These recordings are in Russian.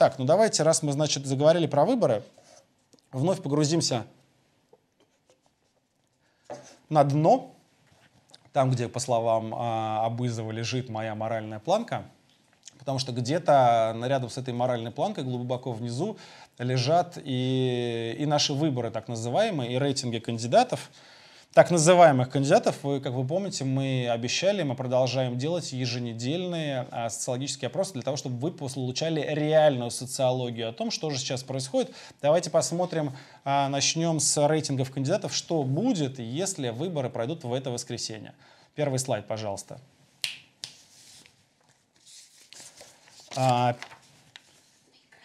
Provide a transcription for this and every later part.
Так, ну давайте, раз мы, значит, заговорили про выборы, вновь погрузимся на дно, там, где, по словам Абызова, лежит моя моральная планка, потому что где-то рядом с этой моральной планкой, глубоко внизу, лежат и, и наши выборы, так называемые, и рейтинги кандидатов, так называемых кандидатов. Вы, как вы помните, мы обещали, мы продолжаем делать еженедельные а, социологические опросы для того, чтобы вы получали реальную социологию о том, что же сейчас происходит. Давайте посмотрим, а, начнем с рейтингов кандидатов, что будет, если выборы пройдут в это воскресенье. Первый слайд, пожалуйста. А,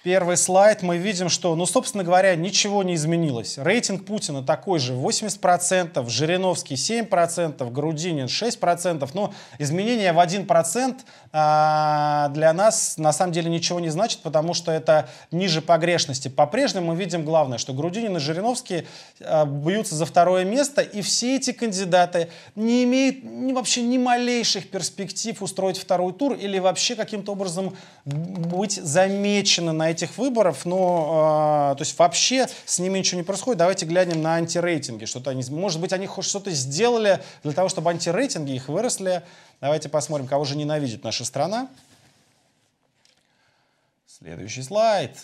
первый слайд, мы видим, что, ну, собственно говоря, ничего не изменилось. Рейтинг Путина такой же, 80%, Жириновский 7%, Грудинин 6%, но изменение в 1% а, для нас на самом деле ничего не значит, потому что это ниже погрешности. По-прежнему мы видим главное, что Грудинин и Жириновский а, бьются за второе место, и все эти кандидаты не имеют ни, вообще ни малейших перспектив устроить второй тур или вообще каким-то образом быть замечены на этих выборов, но э, то есть вообще с ними ничего не происходит. Давайте глянем на антирейтинги. Что-то они, может быть, они хоть что-то сделали для того, чтобы антирейтинги их выросли. Давайте посмотрим, кого же ненавидит наша страна. Следующий слайд.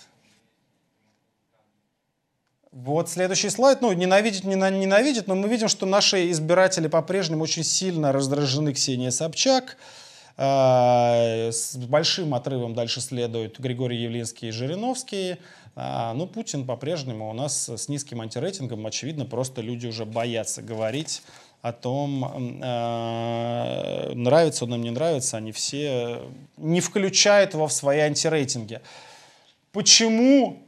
Вот следующий слайд. Ну, ненавидит, ненавидит, но мы видим, что наши избиратели по-прежнему очень сильно раздражены Ксения Собчак. Э, с большим отрывом дальше следуют Григорий Явлинский и Жириновский. Э, Но ну, Путин по-прежнему у нас с низким антирейтингом, очевидно, просто люди уже боятся говорить о том, э, нравится он им, не нравится, они все не включают его в свои антирейтинги. Почему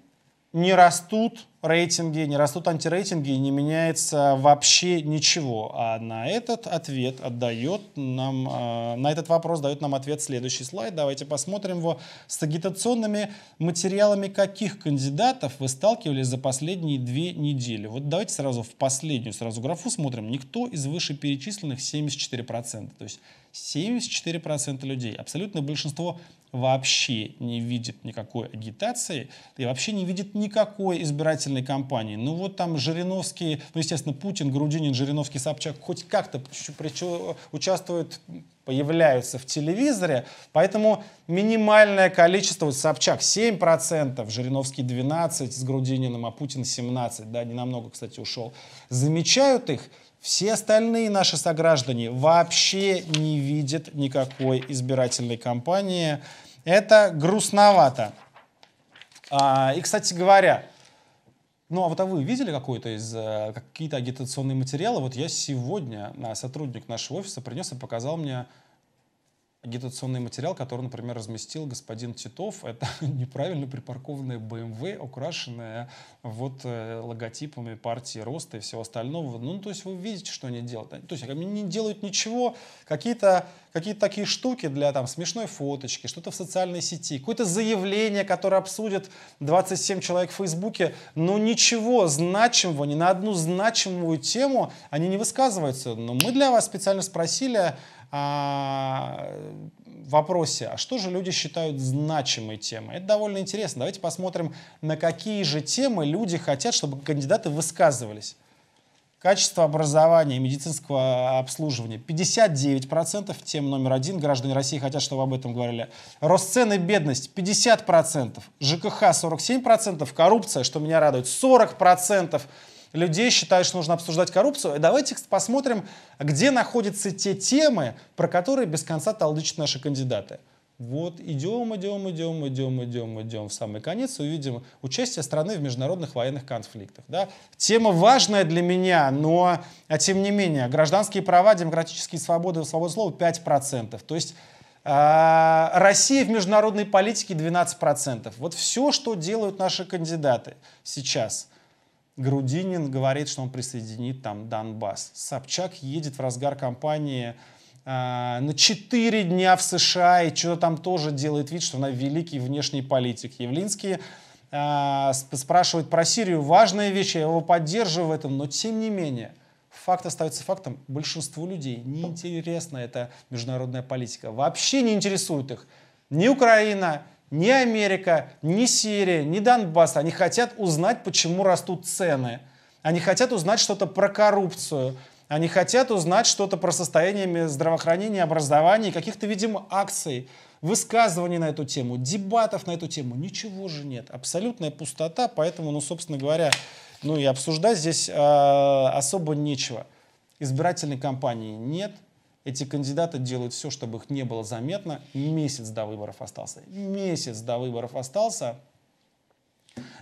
не растут рейтинги, не растут антирейтинги и не меняется вообще ничего. А на этот ответ отдает нам, э, на этот вопрос дает нам ответ следующий слайд. Давайте посмотрим его. С агитационными материалами каких кандидатов вы сталкивались за последние две недели? Вот давайте сразу в последнюю сразу графу смотрим. Никто из вышеперечисленных 74%. То есть 74% людей, абсолютное большинство вообще не видит никакой агитации и вообще не видит никакой избирательной избирательной кампании. Ну вот там Жириновский, ну естественно Путин, Грудинин, Жириновский, Собчак хоть как-то участвуют, появляются в телевизоре, поэтому минимальное количество, вот Собчак 7%, Жириновский 12% с Грудининым, а Путин 17%, да, не намного, кстати, ушел, замечают их, все остальные наши сограждане вообще не видят никакой избирательной кампании. Это грустновато. А, и, кстати говоря, ну, а вот а вы видели какой то из э, какие-то агитационные материалы? Вот я сегодня а, сотрудник нашего офиса принес и показал мне агитационный материал, который, например, разместил господин Титов. Это неправильно припаркованная BMW, эм украшенная вот э, логотипами партии Роста и всего остального. Ну, то есть вы видите, что они делают. То есть они не делают ничего, какие-то какие такие штуки для там смешной фоточки, что-то в социальной сети, какое-то заявление, которое обсудят 27 человек в Фейсбуке, но ничего значимого, ни на одну значимую тему они не высказываются. Но мы для вас специально спросили, а, э, вопросе, а что же люди считают значимой темой? Это довольно интересно. Давайте посмотрим, на какие же темы люди хотят, чтобы кандидаты высказывались. Качество образования и медицинского обслуживания. 59% тем номер один. Граждане России хотят, чтобы об этом говорили. Рост цены, и бедность 50%. ЖКХ 47%. Коррупция, что меня радует, 40% людей считают, что нужно обсуждать коррупцию. Давайте посмотрим, где находятся те темы, про которые без конца толдычат наши кандидаты. Вот идем, идем, идем, идем, идем, идем в самый конец, и увидим участие страны в международных военных конфликтах. Да? Тема важная для меня, но а тем не менее, гражданские права, демократические свободы, свобода слова 5%. То есть а, Россия в международной политике 12%. Вот все, что делают наши кандидаты сейчас – Грудинин говорит, что он присоединит там Донбасс. Собчак едет в разгар кампании э, на 4 дня в США и что-то там тоже делает вид, что она великий внешний политик. Явлинский э, спрашивает про Сирию. Важная вещь, я его поддерживаю в этом, но тем не менее – факт остается фактом. Большинству людей неинтересна эта международная политика. Вообще не интересует их ни Украина, ни Америка, ни Сирия, ни Донбасс. Они хотят узнать, почему растут цены. Они хотят узнать что-то про коррупцию. Они хотят узнать что-то про состояние здравоохранения, образования, и каких-то, видимо, акций, высказываний на эту тему, дебатов на эту тему. Ничего же нет. Абсолютная пустота, поэтому, ну, собственно говоря, ну и обсуждать здесь э, особо нечего. Избирательной кампании нет, эти кандидаты делают все, чтобы их не было заметно. Месяц до выборов остался. Месяц до выборов остался.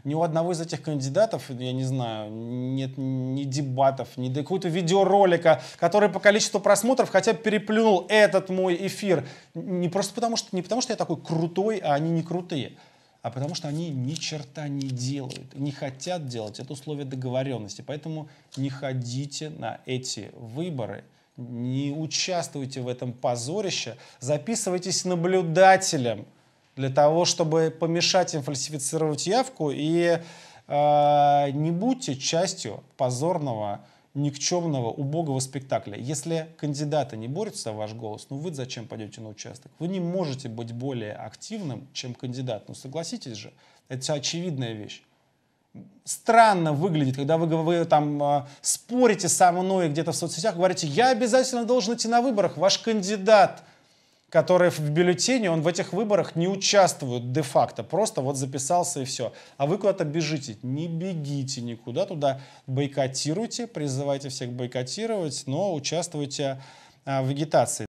Ни у одного из этих кандидатов, я не знаю, нет ни дебатов, ни до какого-то видеоролика, который по количеству просмотров хотя бы переплюнул этот мой эфир. Не просто потому, что, не потому, что я такой крутой, а они не крутые, а потому что они ни черта не делают, не хотят делать. Это условие договоренности. Поэтому не ходите на эти выборы – не участвуйте в этом позорище, записывайтесь наблюдателем для того, чтобы помешать им фальсифицировать явку и э, не будьте частью позорного, никчемного, убогого спектакля. Если кандидаты не борются за ваш голос, ну вы зачем пойдете на участок? Вы не можете быть более активным, чем кандидат. Ну согласитесь же, это очевидная вещь странно выглядит, когда вы, вы там а, спорите со мной где-то в соцсетях, говорите, я обязательно должен идти на выборах, ваш кандидат, который в бюллетене, он в этих выборах не участвует де-факто, просто вот записался и все. А вы куда-то бежите, не бегите никуда туда, бойкотируйте, призывайте всех бойкотировать, но участвуйте а, в агитации.